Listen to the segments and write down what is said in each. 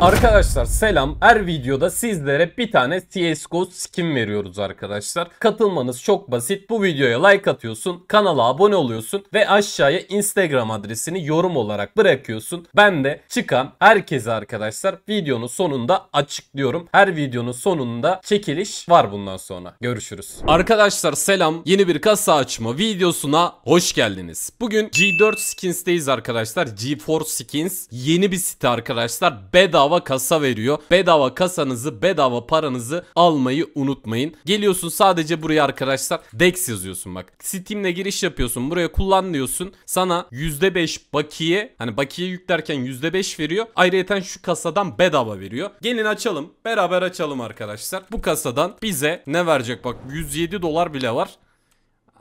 Arkadaşlar selam. Her videoda sizlere bir tane CSGO skin veriyoruz arkadaşlar. Katılmanız çok basit. Bu videoya like atıyorsun, kanala abone oluyorsun ve aşağıya Instagram adresini yorum olarak bırakıyorsun. Ben de çıkan herkese arkadaşlar videonun sonunda açıklıyorum. Her videonun sonunda çekiliş var bundan sonra. Görüşürüz. Arkadaşlar selam. Yeni bir kasa açma videosuna hoş geldiniz. Bugün G4 Skins'teyiz arkadaşlar. G4 Skins yeni bir site arkadaşlar. Bedava bedava kasa veriyor. Bedava kasanızı, bedava paranızı almayı unutmayın. Geliyorsun sadece buraya arkadaşlar DEX yazıyorsun bak. Steam'le giriş yapıyorsun. Buraya kullan diyorsun. Sana %5 bakiye hani bakiye yüklerken %5 veriyor. Ayrıca şu kasadan bedava veriyor. Gelin açalım. Beraber açalım arkadaşlar. Bu kasadan bize ne verecek bak 107 dolar bile var.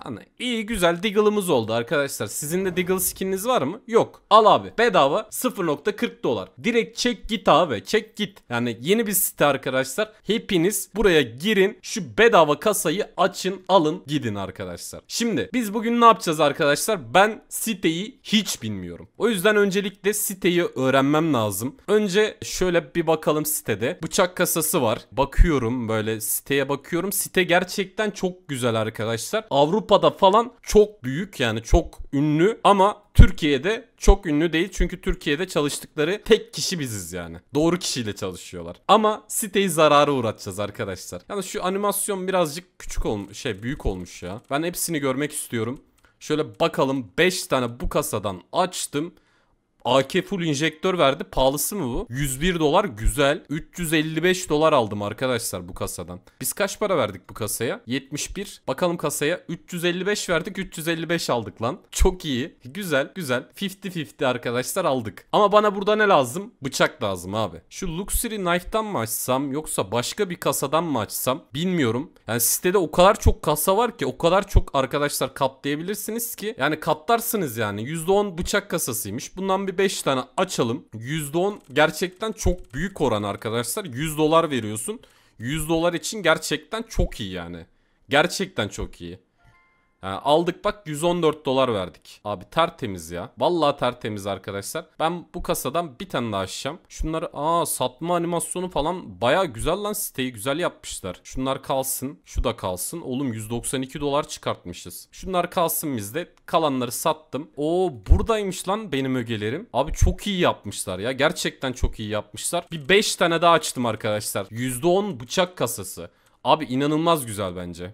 Hani iyi güzel Diggle'ımız oldu arkadaşlar. Sizin de Diggle skininiz var mı? Yok. Al abi. Bedava 0.40 dolar. Direkt çek git abi. Çek git. Yani yeni bir site arkadaşlar. Hepiniz buraya girin. Şu bedava kasayı açın. Alın gidin arkadaşlar. Şimdi biz bugün ne yapacağız arkadaşlar? Ben siteyi hiç bilmiyorum. O yüzden öncelikle siteyi öğrenmem lazım. Önce şöyle bir bakalım sitede. Bıçak kasası var. Bakıyorum böyle siteye bakıyorum. Site gerçekten çok güzel arkadaşlar. Avrupa Avrupa'da falan çok büyük yani çok ünlü ama Türkiye'de çok ünlü değil çünkü Türkiye'de çalıştıkları tek kişi biziz yani. Doğru kişiyle çalışıyorlar. Ama siteyi zarara uğratacağız arkadaşlar. Yani şu animasyon birazcık küçük olmuş şey büyük olmuş ya. Ben hepsini görmek istiyorum. Şöyle bakalım 5 tane bu kasadan açtım. AK full injektör verdi. Pahalısı mı bu? 101 dolar güzel. 355 dolar aldım arkadaşlar bu kasadan. Biz kaç para verdik bu kasaya? 71. Bakalım kasaya. 355 verdik. 355 aldık lan. Çok iyi. Güzel güzel. 50-50 arkadaşlar aldık. Ama bana burada ne lazım? Bıçak lazım abi. Şu Luxury Knife'dan mı açsam yoksa başka bir kasadan mı açsam bilmiyorum. Yani sitede o kadar çok kasa var ki o kadar çok arkadaşlar katlayabilirsiniz ki yani katlarsınız yani. %10 bıçak kasasıymış. Bundan bir bir 5 tane açalım. %10 gerçekten çok büyük oran arkadaşlar. 100 dolar veriyorsun. 100 dolar için gerçekten çok iyi yani. Gerçekten çok iyi. Ha, aldık bak 114 dolar verdik. Abi tertemiz ya. Vallahi tertemiz arkadaşlar. Ben bu kasadan bir tane daha açacağım. Şunları aa satma animasyonu falan baya güzel lan siteyi güzel yapmışlar. Şunlar kalsın. Şu da kalsın. Oğlum 192 dolar çıkartmışız. Şunlar kalsın bizde. Kalanları sattım. O buradaymış lan benim ögelerim. Abi çok iyi yapmışlar ya. Gerçekten çok iyi yapmışlar. Bir 5 tane daha açtım arkadaşlar. %10 bıçak kasası. Abi inanılmaz güzel bence.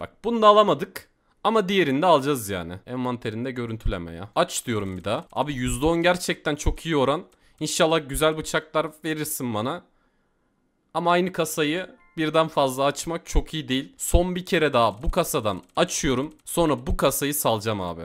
Bak bunu da alamadık. Ama diğerini de alacağız yani. Envanterinde görüntüleme ya. Aç diyorum bir daha. Abi %10 gerçekten çok iyi oran. İnşallah güzel bıçaklar verirsin bana. Ama aynı kasayı birden fazla açmak çok iyi değil. Son bir kere daha bu kasadan açıyorum. Sonra bu kasayı salacağım abi.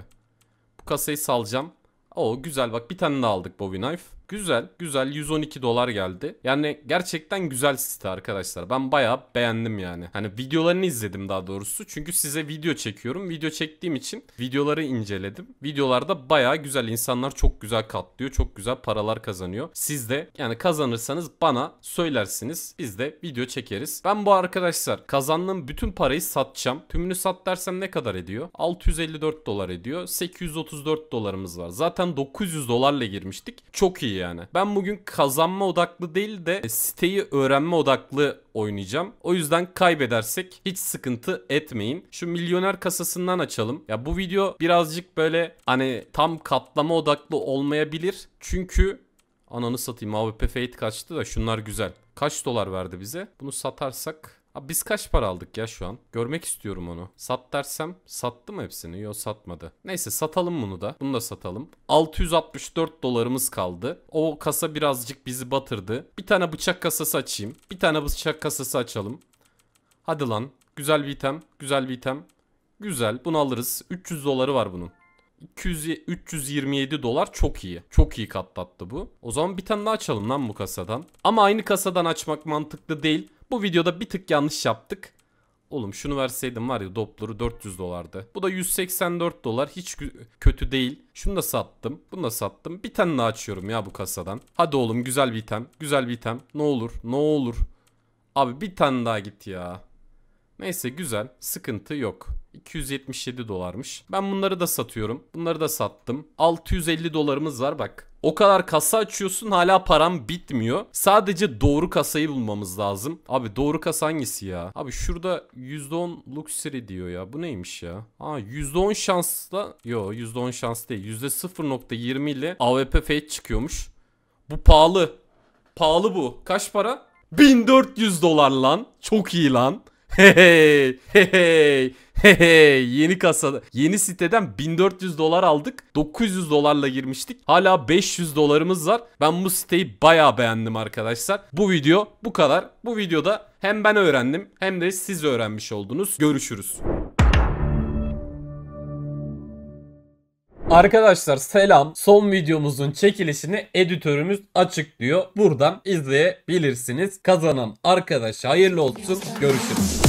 Bu kasayı salacağım. Oo güzel bak bir tane daha aldık Bobby Knife. Güzel. Güzel. 112 dolar geldi. Yani gerçekten güzel site arkadaşlar. Ben bayağı beğendim yani. Hani videolarını izledim daha doğrusu. Çünkü size video çekiyorum. Video çektiğim için videoları inceledim. Videolarda bayağı güzel. insanlar çok güzel katlıyor. Çok güzel paralar kazanıyor. Siz de yani kazanırsanız bana söylersiniz. Biz de video çekeriz. Ben bu arkadaşlar kazandığım bütün parayı satacağım. Tümünü sat dersem ne kadar ediyor? 654 dolar ediyor. 834 dolarımız var. Zaten 900 dolarla girmiştik. Çok iyi yani. Ben bugün kazanma odaklı değil de e, siteyi öğrenme odaklı oynayacağım. O yüzden kaybedersek hiç sıkıntı etmeyin. Şu milyoner kasasından açalım. Ya bu video birazcık böyle hani tam katlama odaklı olmayabilir. Çünkü ananı satayım AWP Fate kaçtı da şunlar güzel. Kaç dolar verdi bize? Bunu satarsak Abi biz kaç para aldık ya şu an? Görmek istiyorum onu. Sat dersem sattı mı hepsini? Yok satmadı. Neyse satalım bunu da. Bunu da satalım. 664 dolarımız kaldı. O kasa birazcık bizi batırdı. Bir tane bıçak kasası açayım. Bir tane bıçak kasası açalım. Hadi lan. Güzel bir item. Güzel bir item. Güzel. Bunu alırız. 300 doları var bunun. 200, 327 dolar çok iyi. Çok iyi katlattı bu. O zaman bir tane daha açalım lan bu kasadan. Ama aynı kasadan açmak mantıklı değil. Bu videoda bir tık yanlış yaptık. Oğlum şunu verseydim var ya Doppler'ı 400 dolardı. Bu da 184 dolar hiç kötü değil. Şunu da sattım. Bunu da sattım. Bir tane daha açıyorum ya bu kasadan. Hadi oğlum güzel bir item. Güzel bir item. Ne olur ne olur. Abi bir tane daha git ya. Neyse güzel. Sıkıntı yok. 277 dolarmış. Ben bunları da satıyorum. Bunları da sattım. 650 dolarımız var bak. O kadar kasa açıyorsun hala param bitmiyor. Sadece doğru kasayı bulmamız lazım. Abi doğru kasa hangisi ya? Abi şurada %10 Luxury diyor ya. Bu neymiş ya? Aa %10 şansla... Yo %10 şans değil. %0.20 ile AWP Fate çıkıyormuş. Bu pahalı. Pahalı bu. Kaç para? 1400 dolar lan. Çok iyi lan. Hey hey hey yeni kasada yeni siteden 1400 dolar aldık 900 dolarla girmiştik hala 500 dolarımız var ben bu siteyi baya beğendim arkadaşlar bu video bu kadar bu videoda hem ben öğrendim hem de siz öğrenmiş oldunuz görüşürüz. Arkadaşlar selam. Son videomuzun çekilişini editörümüz açıklıyor. Buradan izleyebilirsiniz. Kazanan arkadaş hayırlı olsun. Görüşürüz.